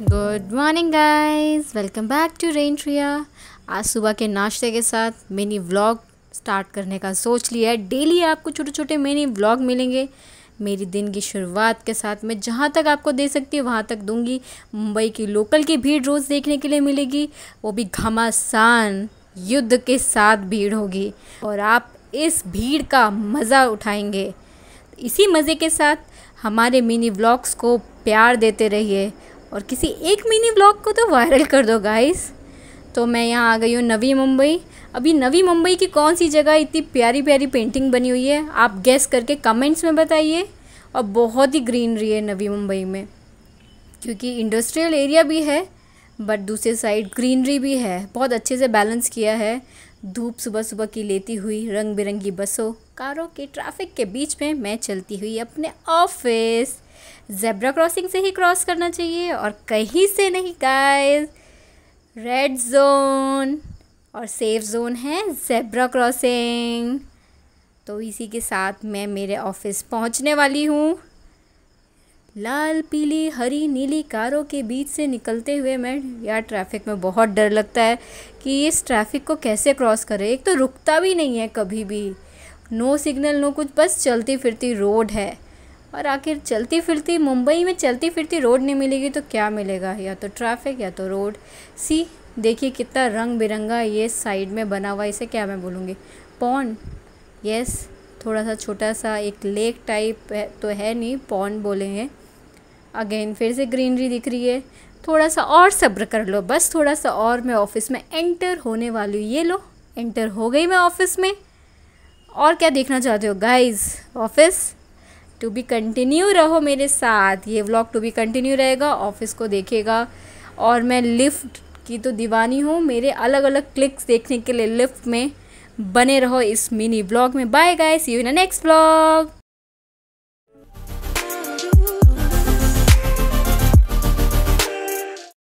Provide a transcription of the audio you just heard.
good morning guys welcome back to रेन ट्रिया आज सुबह के नाश्ते के साथ मिनी व्लॉग स्टार्ट करने का सोच लिया है डेली आपको छोटे छोटे मिनी व्लॉग मिलेंगे मेरी दिन की शुरुआत के साथ मैं जहाँ तक आपको दे सकती हूँ वहाँ तक दूंगी मुंबई की लोकल की भीड़ रोज़ देखने के लिए मिलेगी वो भी घमासान युद्ध के साथ भीड़ होगी और आप इस भीड़ का मज़ा उठाएंगे इसी मज़े के साथ हमारे मिनी व्लॉग्स को प्यार देते रहिए और किसी एक मिनी ब्लॉग को तो वायरल कर दो गाइस तो मैं यहाँ आ गई हूँ नवी मुंबई अभी नवी मुंबई की कौन सी जगह इतनी प्यारी प्यारी पेंटिंग बनी हुई है आप गेस करके कमेंट्स में बताइए और बहुत ही ग्रीनरी है नवी मुंबई में क्योंकि इंडस्ट्रियल एरिया भी है बट दूसरे साइड ग्रीनरी भी है बहुत अच्छे से बैलेंस किया है धूप सुबह सुबह की लेती हुई रंग बिरंगी बसों कारों के ट्रैफिक के बीच में मैं चलती हुई अपने ऑफिस जेब्रा क्रॉसिंग से ही क्रॉस करना चाहिए और कहीं से नहीं गाइस रेड जोन और सेफ जोन है जेब्रा क्रॉसिंग तो इसी के साथ मैं मेरे ऑफिस पहुंचने वाली हूँ लाल पीली हरी नीली कारों के बीच से निकलते हुए मैं यार ट्रैफिक में बहुत डर लगता है कि इस ट्रैफिक को कैसे क्रॉस करें एक तो रुकता भी नहीं है कभी भी नो सिग्नल नो कुछ बस चलती फिरती रोड है और आखिर चलती फिरती मुंबई में चलती फिरती रोड नहीं मिलेगी तो क्या मिलेगा या तो ट्रैफिक या तो रोड सी देखिए कितना रंग बिरंगा ये साइड में बना हुआ इसे क्या मैं बोलूँगी पौन यस थोड़ा सा छोटा सा एक लेक टाइप है तो है नहीं बोले बोलेंगे अगेन फिर से ग्रीनरी दिख रही है थोड़ा सा और सब्र कर लो बस थोड़ा सा और मैं ऑफ़िस में एंटर होने वाली हूँ ये लो एंटर हो गई मैं ऑफ़िस में और क्या देखना चाहते हो guys office to be continue रहो मेरे साथ ये व्लॉग टू बी कंटिन्यू रहेगा ऑफिस को देखेगा और मैं लिफ्ट की तो दीवानी हूँ मेरे अलग अलग क्लिक्स देखने के लिए लिफ्ट में बने रहो इस मिनी ब्लॉग में bye guys you in next blog